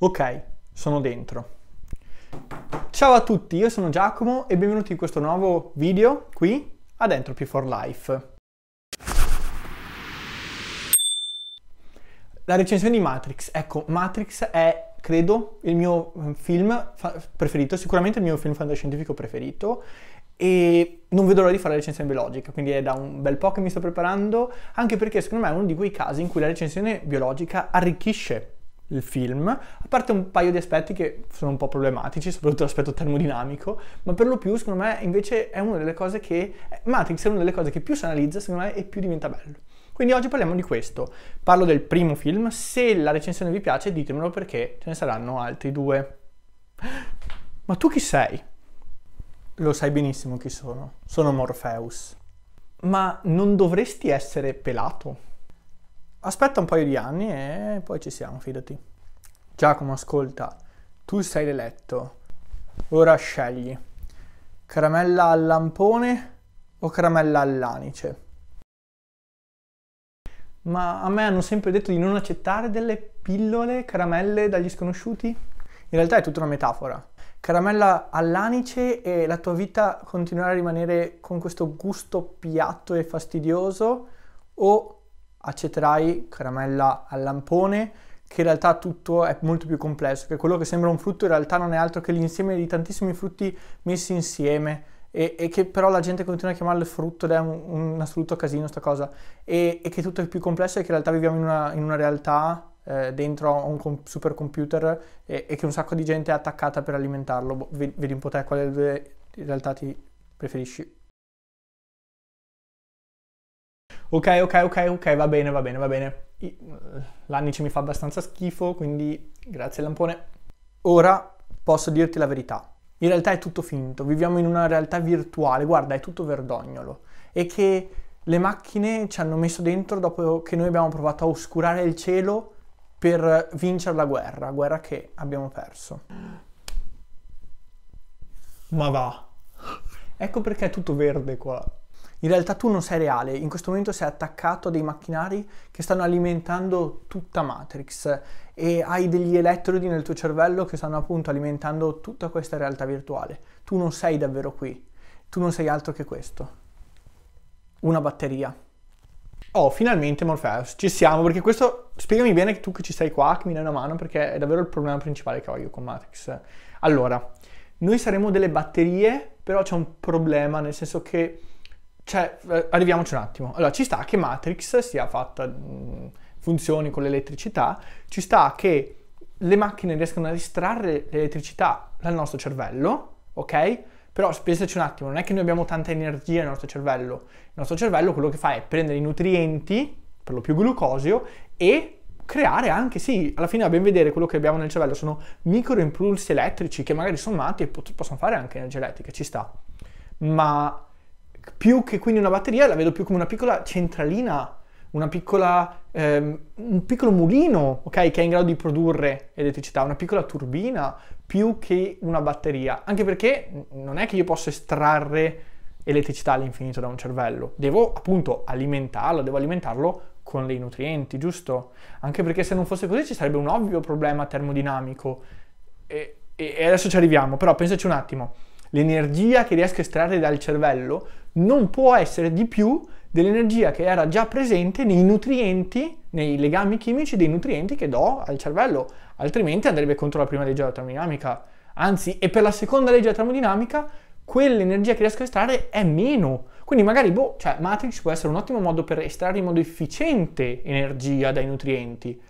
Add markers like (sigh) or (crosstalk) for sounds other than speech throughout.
Ok, sono dentro. Ciao a tutti, io sono Giacomo e benvenuti in questo nuovo video qui ad Entropy for Life. La recensione di Matrix. Ecco, Matrix è, credo, il mio eh, film preferito, sicuramente il mio film fantascientifico preferito e non vedo l'ora di fare la recensione biologica, quindi è da un bel po' che mi sto preparando, anche perché secondo me è uno di quei casi in cui la recensione biologica arricchisce il film, a parte un paio di aspetti che sono un po' problematici, soprattutto l'aspetto termodinamico, ma per lo più secondo me invece è una delle cose che Matrix è una delle cose che più si analizza, secondo me, e più diventa bello. Quindi oggi parliamo di questo. Parlo del primo film, se la recensione vi piace ditemelo perché ce ne saranno altri due. Ma tu chi sei? Lo sai benissimo chi sono. Sono Morpheus. Ma non dovresti essere pelato? Aspetta un paio di anni e poi ci siamo, fidati. Giacomo, ascolta, tu sei l'eletto. Ora scegli. Caramella al lampone o caramella all'anice? Ma a me hanno sempre detto di non accettare delle pillole, caramelle dagli sconosciuti? In realtà è tutta una metafora. Caramella all'anice e la tua vita continuerà a rimanere con questo gusto piatto e fastidioso o acetrai, caramella al lampone, che in realtà tutto è molto più complesso, che quello che sembra un frutto in realtà non è altro che l'insieme di tantissimi frutti messi insieme e, e che però la gente continua a chiamarlo frutto ed è un, un assoluto casino sta cosa e, e, che tutto è più complesso e che in realtà viviamo in una, in una realtà eh, dentro a un super computer e, e, che un sacco di gente è attaccata per alimentarlo. Vedi, vedi un po' te quale delle due realtà ti preferisci. ok, ok, ok, ok, va bene, va bene, va bene. Eh, L'anice mi fa abbastanza schifo, quindi grazie lampone. Ora posso dirti la verità. In realtà è tutto finto, viviamo in una realtà virtuale, guarda, è tutto verdognolo. E che le macchine ci hanno messo dentro dopo che noi abbiamo provato a oscurare il cielo per vincere la guerra, guerra che abbiamo perso. Ma va. Ecco perché è tutto verde qua in realtà tu non sei reale, in questo momento sei attaccato a dei macchinari che stanno alimentando tutta Matrix e hai degli elettrodi nel tuo cervello che stanno appunto alimentando tutta questa realtà virtuale. Tu non sei davvero qui, tu non sei altro che questo. Una batteria. Oh, finalmente Morpheus, ci siamo, perché questo, spiegami bene tu che ci sei qua, che mi dai una mano, perché è davvero il problema principale che ho io con Matrix. Allora, noi saremo delle batterie, però c'è un problema, nel senso che cioè, eh, arriviamoci un attimo. Allora, ci sta che Matrix sia fatta, mm, funzioni con l'elettricità, ci sta che le macchine riescano a distrarre l'elettricità dal nostro cervello, ok? Però pensaci un attimo, non è che noi abbiamo tanta energia nel nostro cervello. Il nostro cervello quello che fa è prendere i nutrienti, per lo più glucosio, e creare anche, sì, alla fine a ben vedere quello che abbiamo nel cervello sono microimpulsi elettrici che magari sommati possono fare anche energia elettrica, ci sta. Ma più che quindi una batteria, la vedo più come una piccola centralina, una piccola, ehm, un piccolo mulino, ok, che è in grado di produrre elettricità, una piccola turbina, più che una batteria. Anche perché non è che io posso estrarre elettricità all'infinito da un cervello, devo appunto alimentarlo, devo alimentarlo con dei nutrienti, giusto? Anche perché se non fosse così ci sarebbe un ovvio problema termodinamico. E, e adesso ci arriviamo, però pensaci un attimo. L'energia che riesco a estrarre dal cervello non può essere di più dell'energia che era già presente nei nutrienti, nei legami chimici dei nutrienti che do al cervello, altrimenti andrebbe contro la prima legge della termodinamica. Anzi, e per la seconda legge della termodinamica, quell'energia che riesco a estrarre è meno. Quindi magari, boh, cioè Matrix può essere un ottimo modo per estrarre in modo efficiente energia dai nutrienti,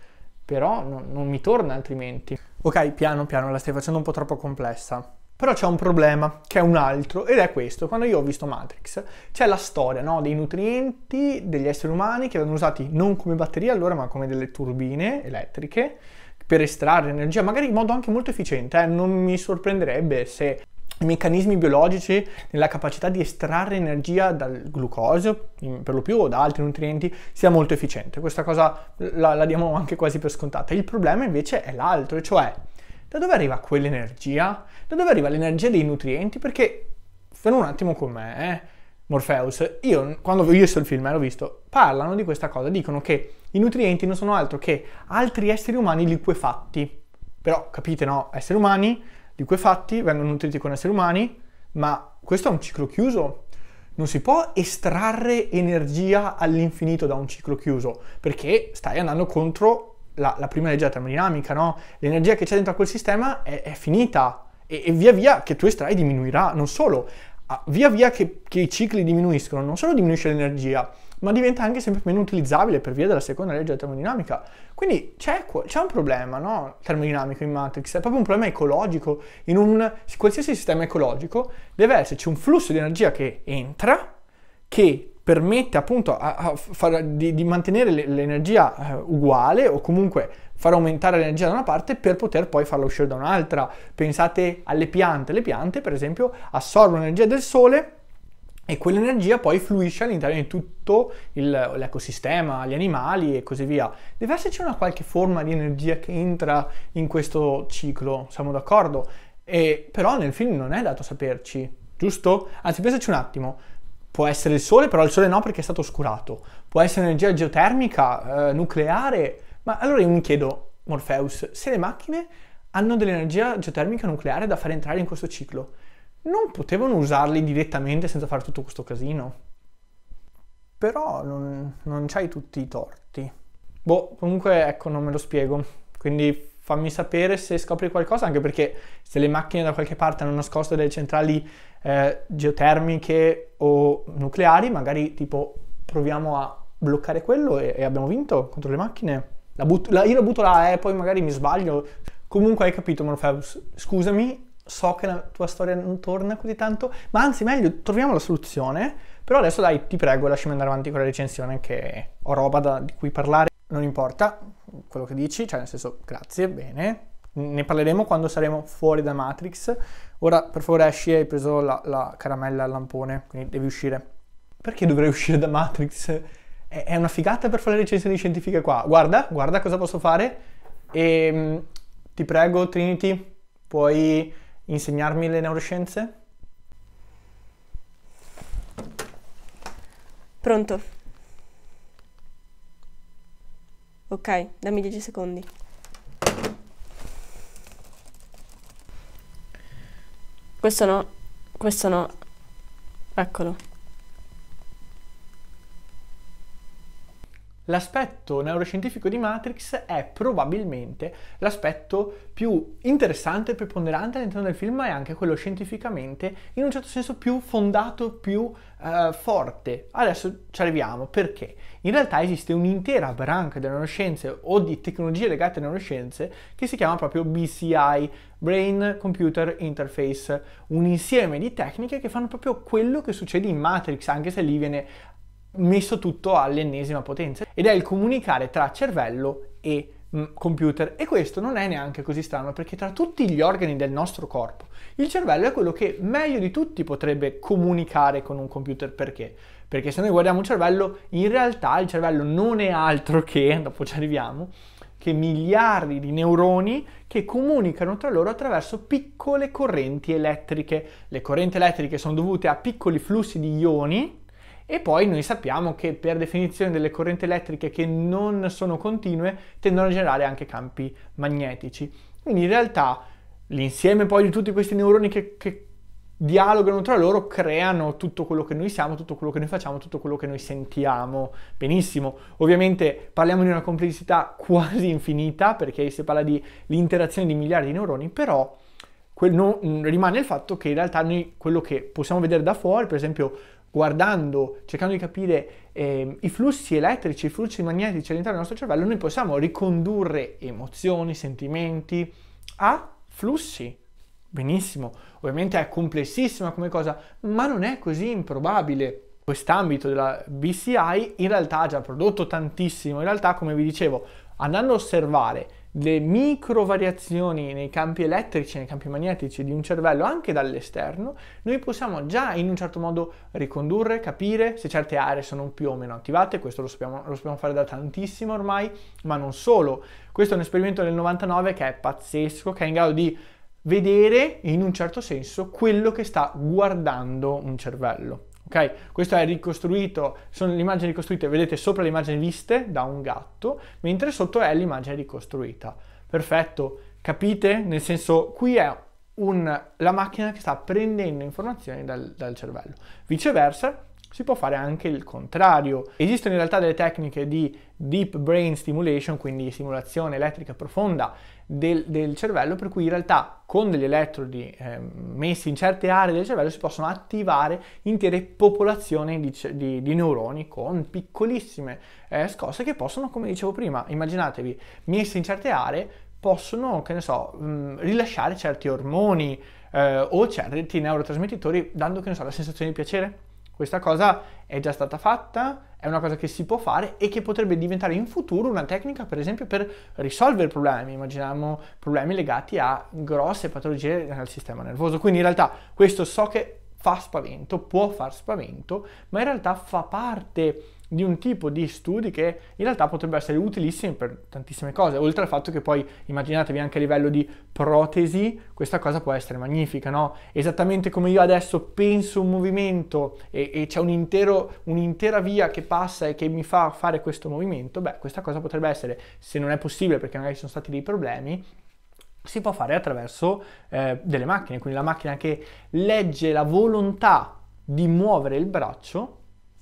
però no, non mi torna altrimenti. Ok, piano piano la stai facendo un po' troppo complessa. Però c'è un problema che è un altro ed è questo. Quando io ho visto Matrix c'è la storia no, dei nutrienti degli esseri umani che erano usati non come batterie allora ma come delle turbine elettriche per estrarre energia, magari in modo anche molto efficiente. Eh. Non mi sorprenderebbe se i meccanismi biologici nella capacità di estrarre energia dal glucosio, per lo più, o da altri nutrienti, sia molto efficiente. Questa cosa la, la diamo anche quasi per scontata. Il problema invece è l'altro, cioè da dove arriva quell'energia? Da dove arriva l'energia dei nutrienti? Perché, fermo un attimo con me, eh, Morpheus, io quando ho visto il film, eh, l'ho visto, parlano di questa cosa, dicono che i nutrienti non sono altro che altri esseri umani liquefatti. Però, capite, no? Esseri umani, liquefatti, vengono nutriti con esseri umani, ma questo è un ciclo chiuso. Non si può estrarre energia all'infinito da un ciclo chiuso, perché stai andando contro la, la prima legge della termodinamica, no? L'energia che c'è dentro a quel sistema è, è finita e, e, via via che tu estrai diminuirà, non solo, via via che, che i cicli diminuiscono, non solo diminuisce l'energia, ma diventa anche sempre meno utilizzabile per via della seconda legge della termodinamica. Quindi c'è, c'è un problema no? termodinamico in Matrix, è proprio un problema ecologico. In un qualsiasi sistema ecologico deve esserci un flusso di energia che entra, che permette appunto a, a far, di, di, mantenere l'energia eh, uguale o comunque far aumentare l'energia da una parte per poter poi farla uscire da un'altra. Pensate alle piante, le piante per esempio assorbono l'energia del sole e quell'energia poi fluisce all'interno di tutto il, l'ecosistema, gli animali e così via. Deve esserci una qualche forma di energia che entra in questo ciclo, siamo d'accordo? E, però nel film non è dato saperci, giusto? Anzi, pensaci un attimo. Può essere il sole, però il sole no perché è stato oscurato. Può essere energia geotermica, eh, nucleare. Ma allora io mi chiedo, Morpheus, se le macchine hanno dell'energia geotermica nucleare da far entrare in questo ciclo, non potevano usarli direttamente senza fare tutto questo casino? Però non, non c'hai tutti i torti. Boh, comunque ecco, non me lo spiego. Quindi fammi sapere se scopri qualcosa, anche perché se le macchine da qualche parte hanno nascosto delle centrali eh, geotermiche o nucleari, magari tipo proviamo a bloccare quello e, e abbiamo vinto contro le macchine. La butto, la, io la butto là e eh, poi magari mi sbaglio. Comunque hai capito, Morpheus, scusami, so che la tua storia non torna così tanto, ma anzi meglio, troviamo la soluzione. Però adesso dai, ti prego, lasciami andare avanti con la recensione che ho roba da, di cui parlare non importa quello che dici, cioè nel senso grazie, bene, ne parleremo quando saremo fuori da Matrix. Ora per favore esci, hai preso la, la caramella al lampone, quindi devi uscire. Perché dovrei uscire da Matrix? È, è una figata per fare le recensioni scientifiche qua. Guarda, guarda cosa posso fare e ehm, ti prego Trinity, puoi insegnarmi le neuroscienze? Pronto. Ok, dammi 10 secondi. Questo no, questo no. Eccolo. L'aspetto neuroscientifico di Matrix è probabilmente l'aspetto più interessante e preponderante all'interno del film, ma è anche quello scientificamente, in un certo senso, più fondato, più eh, forte. Adesso ci arriviamo perché in realtà esiste un'intera branca delle neuroscienze o di tecnologie legate alle neuroscienze che si chiama proprio BCI, Brain Computer Interface, un insieme di tecniche che fanno proprio quello che succede in Matrix, anche se lì viene messo tutto all'ennesima potenza ed è il comunicare tra cervello e mm, computer e questo non è neanche così strano perché tra tutti gli organi del nostro corpo il cervello è quello che meglio di tutti potrebbe comunicare con un computer perché perché se noi guardiamo un cervello in realtà il cervello non è altro che (laughs) dopo ci arriviamo che miliardi di neuroni che comunicano tra loro attraverso piccole correnti elettriche le correnti elettriche sono dovute a piccoli flussi di ioni e poi noi sappiamo che per definizione delle correnti elettriche che non sono continue tendono a generare anche campi magnetici. Quindi in realtà l'insieme poi di tutti questi neuroni che, che dialogano tra loro, creano tutto quello che noi siamo, tutto quello che noi facciamo, tutto quello che noi sentiamo. Benissimo, ovviamente parliamo di una complessità (laughs) quasi infinita perché si parla di l'interazione di miliardi di neuroni, però quel, no, rimane il fatto che in realtà noi quello che possiamo vedere da fuori, per esempio guardando, cercando di capire eh, i flussi elettrici, i flussi magnetici all'interno del nostro cervello, noi possiamo ricondurre emozioni, sentimenti a flussi. Benissimo, ovviamente è complessissima come cosa, ma non è così improbabile. Quest'ambito della BCI in realtà ha già prodotto tantissimo, in realtà come vi dicevo andando a osservare le micro variazioni nei campi elettrici, nei campi magnetici di un cervello anche dall'esterno, noi possiamo già in un certo modo ricondurre, capire se certe aree sono più o meno attivate, questo lo sappiamo, lo sappiamo fare da tantissimo ormai, ma non solo. Questo è un esperimento del 99 che è pazzesco, che è in grado di vedere in un certo senso quello che sta guardando un cervello. Okay? Questo è ricostruito, sono le immagini ricostruite, vedete sopra le immagini viste da un gatto, mentre sotto è l'immagine ricostruita. Perfetto, capite? Nel senso, qui è un, la macchina che sta prendendo informazioni dal, dal cervello. Viceversa, si può fare anche il contrario. Esistono in realtà delle tecniche di deep brain stimulation, quindi simulazione elettrica profonda del, del cervello, per cui in realtà con degli elettrodi eh, messi in certe aree del cervello si possono attivare intere popolazioni di, di, di neuroni con piccolissime eh, scosse che possono, come dicevo prima, immaginatevi, messe in certe aree, possono, che ne so, mh, mm, rilasciare certi ormoni eh, o certi neurotrasmettitori dando, che ne so, la sensazione di piacere. Questa cosa è già stata fatta, è una cosa che si può fare e che potrebbe diventare in futuro una tecnica, per esempio, per risolvere problemi. Immaginiamo problemi legati a grosse patologie nel sistema nervoso. Quindi in realtà questo so che fa spavento, può far spavento, ma in realtà fa parte di un tipo di studi che in realtà potrebbero essere utilissimi per tantissime cose, oltre al fatto che poi immaginatevi anche a livello di protesi, questa cosa può essere magnifica, no? Esattamente come io adesso penso un movimento e, e c'è un intero, un'intera via che passa e che mi fa fare questo movimento, beh, questa cosa potrebbe essere, se non è possibile perché magari ci sono stati dei problemi, si può fare attraverso eh, delle macchine, quindi la macchina che legge la volontà di muovere il braccio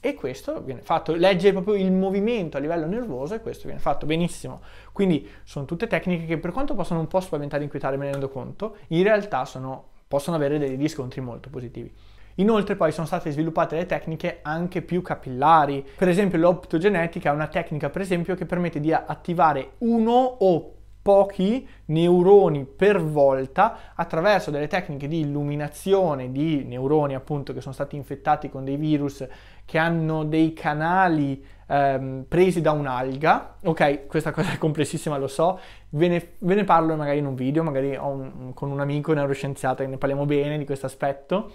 e questo viene fatto, legge proprio il movimento a livello nervoso e questo viene fatto benissimo. Quindi sono tutte tecniche che per quanto possano un po' spaventare, inquietare, me ne rendo conto, in realtà sono, possono avere dei riscontri molto positivi. Inoltre poi sono state sviluppate le tecniche anche più capillari, per esempio l'optogenetica è una tecnica per esempio che permette di attivare uno o pochi neuroni per volta attraverso delle tecniche di illuminazione di neuroni appunto che sono stati infettati con dei virus che hanno dei canali ehm, presi da un'alga, ok, questa cosa è complessissima, lo so, ve ne, ve ne parlo magari in un video, magari un, con un amico neuroscienziato che ne parliamo bene di questo aspetto.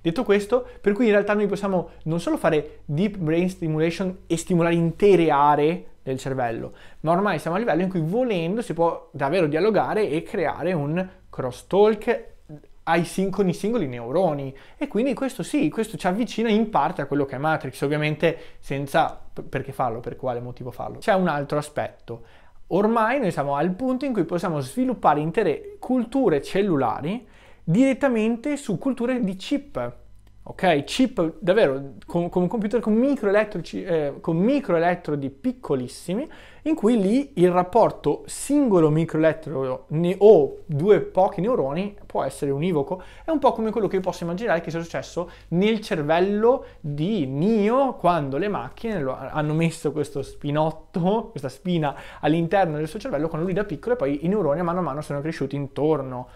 Detto questo, per cui in realtà noi possiamo non solo fare deep brain stimulation e stimolare intere aree del cervello, ma ormai siamo a livello in cui volendo si può davvero dialogare e creare un cross talk ai singoli, singoli neuroni e quindi questo sì, questo ci avvicina in parte a quello che è Matrix, ovviamente senza perché farlo, per quale motivo farlo. C'è un altro aspetto. Ormai noi siamo al punto in cui possiamo sviluppare intere culture cellulari direttamente su culture di chip. Ok, chip davvero con, con un computer con eh, microelettrodi eh, piccolissimi in cui lì il rapporto singolo microelettrodo o due pochi neuroni può essere univoco. È un po' come quello che io posso immaginare che sia successo nel cervello di Nio quando le macchine hanno messo questo spinotto, questa spina all'interno del suo cervello quando lui da piccolo e poi i neuroni a mano a mano sono cresciuti intorno,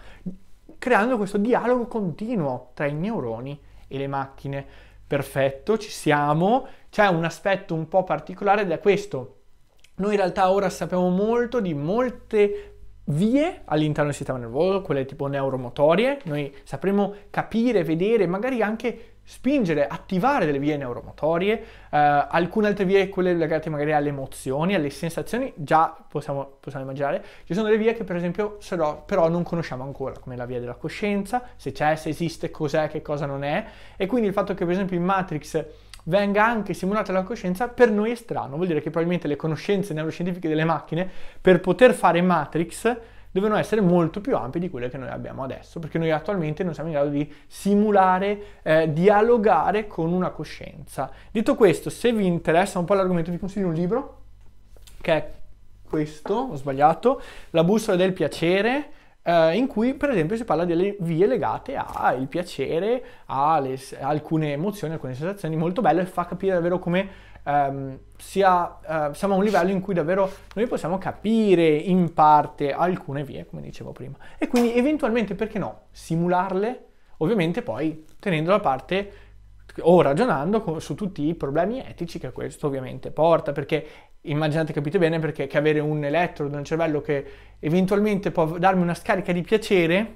creando questo dialogo continuo tra i neuroni e le macchine. Perfetto, ci siamo. C'è un aspetto un po' particolare ed è questo noi in realtà ora sappiamo molto di molte vie all'interno del sistema nervoso, quelle tipo neuromotorie, noi sapremo capire, vedere, magari anche spingere, attivare delle vie neuromotorie, eh, alcune altre vie, quelle legate magari alle emozioni, alle sensazioni, già possiamo, possiamo immaginare. Ci sono delle vie che per esempio però, però, non conosciamo ancora, come la via della coscienza, se c'è, se esiste, cos'è, che cosa non è. E quindi il fatto che per esempio in Matrix venga anche simulata la coscienza per noi è strano, vuol dire che probabilmente le conoscenze neuroscientifiche delle macchine per poter fare matrix devono essere molto più ampie di quelle che noi abbiamo adesso, perché noi attualmente non siamo in grado di simulare, eh, dialogare con una coscienza. Detto questo, se vi interessa un po' l'argomento vi consiglio un libro, che è questo, ho sbagliato, La bussola del piacere, eh, in cui per esempio si parla delle vie legate al piacere, alle, a alcune emozioni, alcune sensazioni, molto bello e fa capire davvero come Um, sia, uh, siamo a un livello in cui davvero noi possiamo capire in parte alcune vie, come dicevo prima, e quindi eventualmente, perché no, simularle, ovviamente poi tenendo da parte o ragionando con, su tutti i problemi etici che questo ovviamente porta, perché immaginate, capite bene, perché che avere un elettrodo nel cervello che eventualmente può darmi una scarica di piacere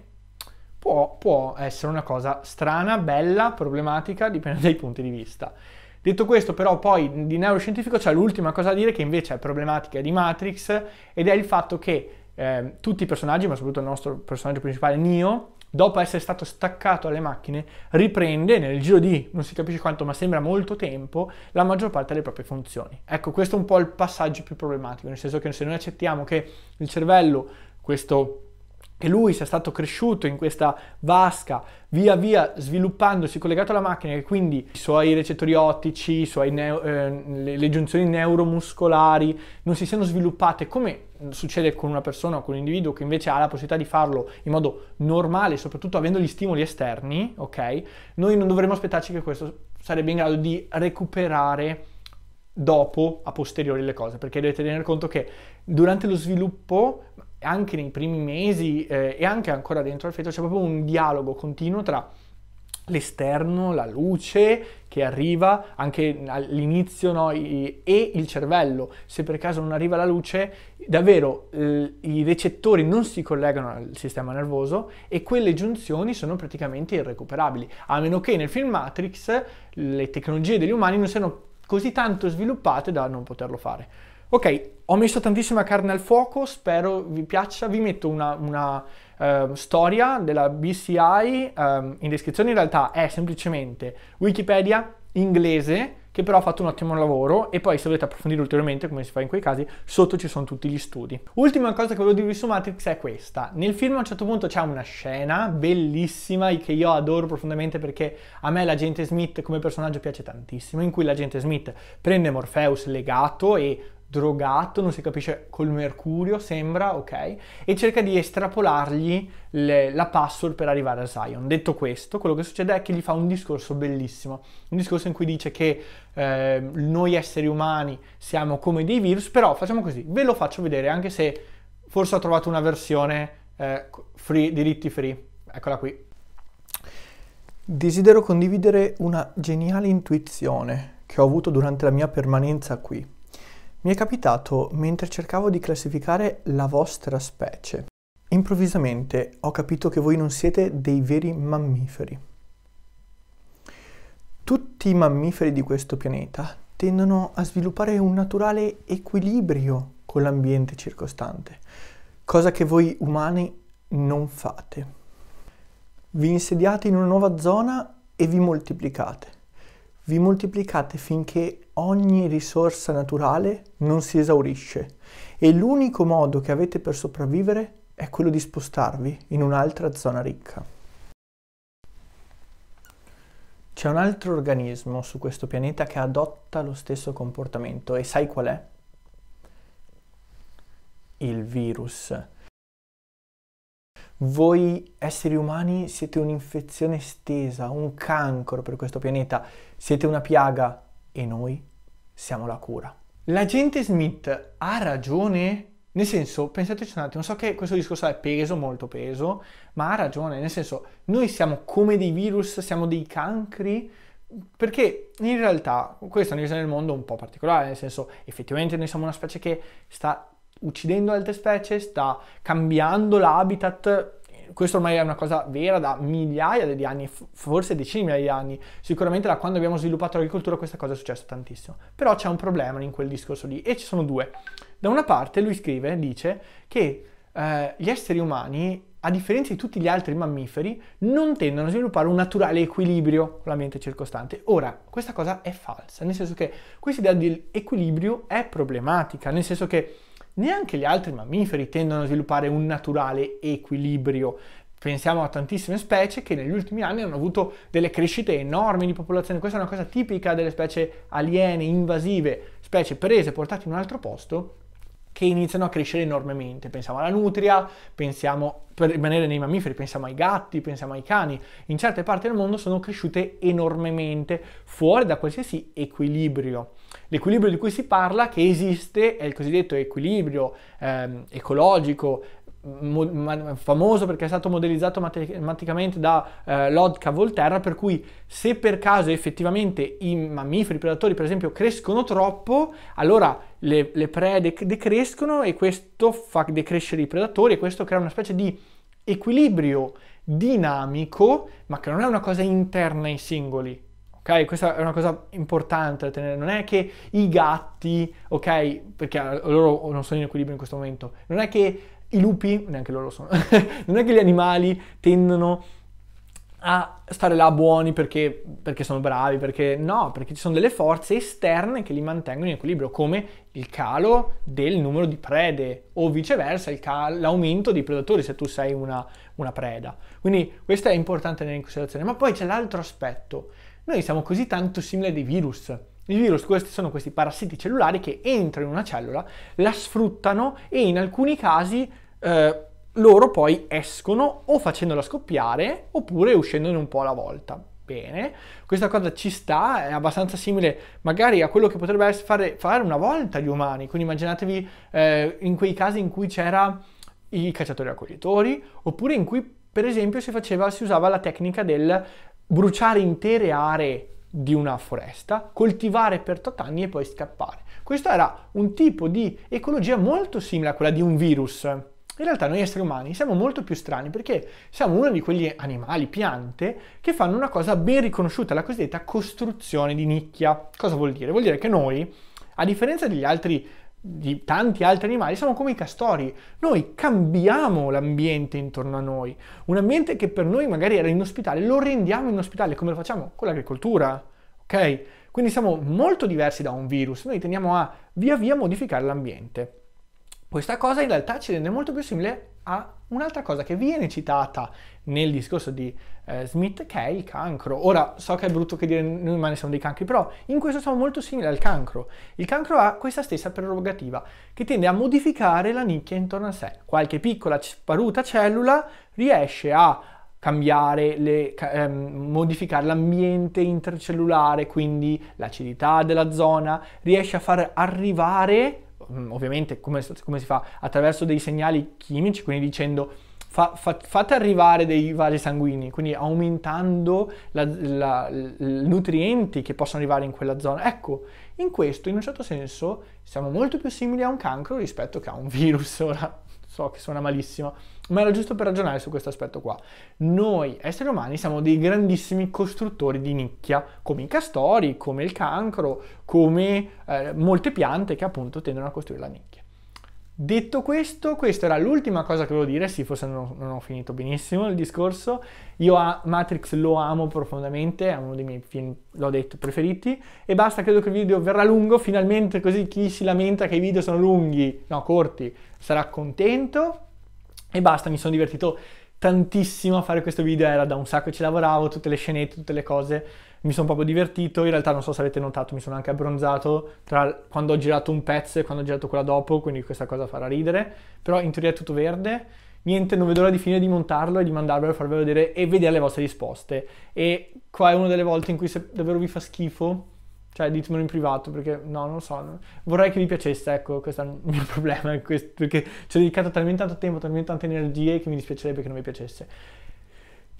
può, può essere una cosa strana, bella, problematica, dipende dai punti di vista. Detto questo, però, poi di neuroscientifico c'è l'ultima cosa da dire che invece è problematica di Matrix ed è il fatto che eh, tutti i personaggi, ma soprattutto il nostro personaggio principale, Neo, dopo essere stato staccato alle macchine, riprende nel giro di, non si capisce quanto, ma sembra molto tempo, la maggior parte delle proprie funzioni. Ecco, questo è un po' il passaggio più problematico, nel senso che se noi accettiamo che il cervello, questo che lui sia stato cresciuto in questa vasca, via via sviluppandosi collegato alla macchina e quindi i suoi recettori ottici, i suoi neo, eh, le, le giunzioni neuromuscolari non si siano sviluppate come succede con una persona o con un individuo che invece ha la possibilità di farlo in modo normale, soprattutto avendo gli stimoli esterni, ok? Noi non dovremmo aspettarci che questo sarebbe in grado di recuperare dopo, a posteriori, le cose, perché dovete tenere conto che durante lo sviluppo anche nei primi mesi eh, e anche ancora dentro al feto c'è proprio un dialogo continuo tra l'esterno, la luce che arriva anche all'inizio no, e il cervello. Se per caso non arriva la luce, davvero i recettori non si collegano al sistema nervoso e quelle giunzioni sono praticamente irrecuperabili, a meno che nel film Matrix le tecnologie degli umani non siano così tanto sviluppate da non poterlo fare. Ok, ho messo tantissima carne al fuoco, spero vi piaccia, vi metto una, una eh, storia della BCI eh, in descrizione, in realtà è semplicemente Wikipedia inglese che però ha fatto un ottimo lavoro e poi se volete approfondire ulteriormente come si fa in quei casi sotto ci sono tutti gli studi ultima cosa che volevo dirvi su Matrix è questa nel film a un certo punto c'è una scena bellissima che io adoro profondamente perché a me l'agente Smith come personaggio piace tantissimo in cui l'agente Smith prende Morpheus legato e drogato, non si capisce col mercurio, sembra, ok? E cerca di estrapolargli le, la password per arrivare a Zion. Detto questo, quello che succede è che gli fa un discorso bellissimo, un discorso in cui dice che eh, noi esseri umani siamo come dei virus, però facciamo così, ve lo faccio vedere anche se forse ho trovato una versione eh, free, diritti free. Eccola qui. Desidero condividere una geniale intuizione che ho avuto durante la mia permanenza qui mi è capitato mentre cercavo di classificare la vostra specie. Improvvisamente ho capito che voi non siete dei veri mammiferi. Tutti i mammiferi di questo pianeta tendono a sviluppare un naturale equilibrio con l'ambiente circostante, cosa che voi umani non fate. Vi insediate in una nuova zona e vi moltiplicate vi moltiplicate finché ogni risorsa naturale non si esaurisce e l'unico modo che avete per sopravvivere è quello di spostarvi in un'altra zona ricca. C'è un altro organismo su questo pianeta che adotta lo stesso comportamento e sai qual è? Il virus voi esseri umani siete un'infezione stesa, un cancro per questo pianeta, siete una piaga e noi siamo la cura. L'agente Smith ha ragione? Nel senso, pensateci un attimo, so che questo discorso è peso, molto peso, ma ha ragione, nel senso, noi siamo come dei virus, siamo dei cancri, perché in realtà questa è una visione del mondo un po' particolare, nel senso, effettivamente noi siamo una specie che sta uccidendo altre specie, sta cambiando l'habitat. Questo ormai è una cosa vera da migliaia di anni, forse decine di migliaia di anni. Sicuramente da quando abbiamo sviluppato l'agricoltura questa cosa è successa tantissimo. Però c'è un problema in quel discorso lì e ci sono due. Da una parte lui scrive, dice che eh, gli esseri umani a differenza di tutti gli altri mammiferi, non tendono a sviluppare un naturale equilibrio con l'ambiente circostante. Ora, questa cosa è falsa, nel senso che questa idea di equilibrio è problematica, nel senso che neanche gli altri mammiferi tendono a sviluppare un naturale equilibrio. Pensiamo a tantissime specie che negli ultimi anni hanno avuto delle crescite enormi di popolazione. Questa è una cosa tipica delle specie aliene, invasive, specie prese, portate in un altro posto che iniziano a crescere enormemente. Pensiamo alla nutria, pensiamo, per rimanere nei mammiferi, pensiamo ai gatti, pensiamo ai cani. In certe parti del mondo sono cresciute enormemente, fuori da qualsiasi equilibrio. L'equilibrio di cui si parla, che esiste, è il cosiddetto equilibrio ehm, ecologico famoso perché è stato modellizzato matematicamente da eh, Lodka Volterra, per cui se per caso effettivamente i mammiferi predatori per esempio crescono troppo, allora le, le prede decrescono e questo fa decrescere i predatori e questo crea una specie di equilibrio dinamico, ma che non è una cosa interna ai singoli, ok? Questa è una cosa importante da tenere, non è che i gatti, ok? Perché loro non sono in equilibrio in questo momento, non è che i lupi, neanche loro sono, (laughs) non è che gli animali tendono a stare là buoni perché, perché, sono bravi, perché no, perché ci sono delle forze esterne che li mantengono in equilibrio, come il calo del numero di prede o viceversa cal- l'aumento dei predatori se tu sei una, una preda. Quindi questo è importante tenere in considerazione. Ma poi c'è l'altro aspetto, noi siamo così tanto simili a dei virus. I virus questi sono questi parassiti cellulari che entrano in una cellula, la sfruttano e in alcuni casi eh, loro poi escono o facendola scoppiare oppure uscendone un po' alla volta. Bene, questa cosa ci sta, è abbastanza simile magari a quello che potrebbe fare, fare una volta gli umani, quindi immaginatevi eh, in quei casi in cui c'era i cacciatori raccoglitori oppure in cui per esempio si, faceva, si usava la tecnica del bruciare intere aree di una foresta, coltivare per tot anni e poi scappare. Questo era un tipo di ecologia molto simile a quella di un virus. In realtà noi esseri umani siamo molto più strani perché siamo uno di quegli animali, piante, che fanno una cosa ben riconosciuta, la cosiddetta costruzione di nicchia. Cosa vuol dire? Vuol dire che noi, a differenza degli altri di tanti altri animali siamo come i castori. Noi cambiamo l'ambiente intorno a noi. Un ambiente che per noi magari era inospitale, lo rendiamo inospitale come lo facciamo con l'agricoltura. Ok? Quindi siamo molto diversi da un virus. Noi tendiamo a via via modificare l'ambiente. Questa cosa in realtà ci rende molto più simile a un'altra cosa che viene citata nel discorso di eh, Smith che è il cancro. Ora so che è brutto che dire noi umani siamo dei cancri, però in questo siamo molto simili al cancro. Il cancro ha questa stessa prerogativa che tende a modificare la nicchia intorno a sé. Qualche piccola sparuta cellula riesce a cambiare, le, ehm, modificare l'ambiente intercellulare, quindi l'acidità della zona, riesce a far arrivare Mm, ovviamente come, come, si fa? Attraverso dei segnali chimici, quindi dicendo fa, fa, fate arrivare dei vasi sanguigni, quindi aumentando i nutrienti che possono arrivare in quella zona. Ecco, in questo, in un certo senso, siamo molto più simili a un cancro rispetto che a un virus. (laughs) Ora so che suona malissimo ma era giusto per ragionare su questo aspetto qua. Noi esseri umani siamo dei grandissimi costruttori di nicchia, come i castori, come il cancro, come eh, molte piante che appunto tendono a costruire la nicchia. Detto questo, questa era l'ultima cosa che volevo dire, sì, forse non, non ho finito benissimo il discorso. Io a Matrix lo amo profondamente, è uno dei miei film, l'ho detto, preferiti. E basta, credo che il video verrà lungo, finalmente così chi si lamenta che i video sono lunghi, no, corti, sarà contento e basta, mi sono divertito tantissimo a fare questo video, era da un sacco che ci lavoravo, tutte le scenette, tutte le cose, mi sono proprio divertito, in realtà non so se avete notato, mi sono anche abbronzato tra quando ho girato un pezzo e quando ho girato quella dopo, quindi questa cosa farà ridere, però in teoria è tutto verde. Niente, non vedo l'ora di finire di montarlo e di mandarvelo per farvelo vedere e vedere le vostre risposte. E qua è una delle volte in cui se davvero vi fa schifo, cioè, ditemelo in privato perché no, non lo so. No. Vorrei che vi piacesse, ecco, questo è il mio (laughs) problema. Questo, perché ci ho dedicato talmente tanto tempo, talmente tante energie che mi dispiacerebbe che non vi piacesse.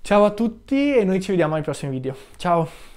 Ciao a tutti e noi ci vediamo ai prossimi video. Ciao!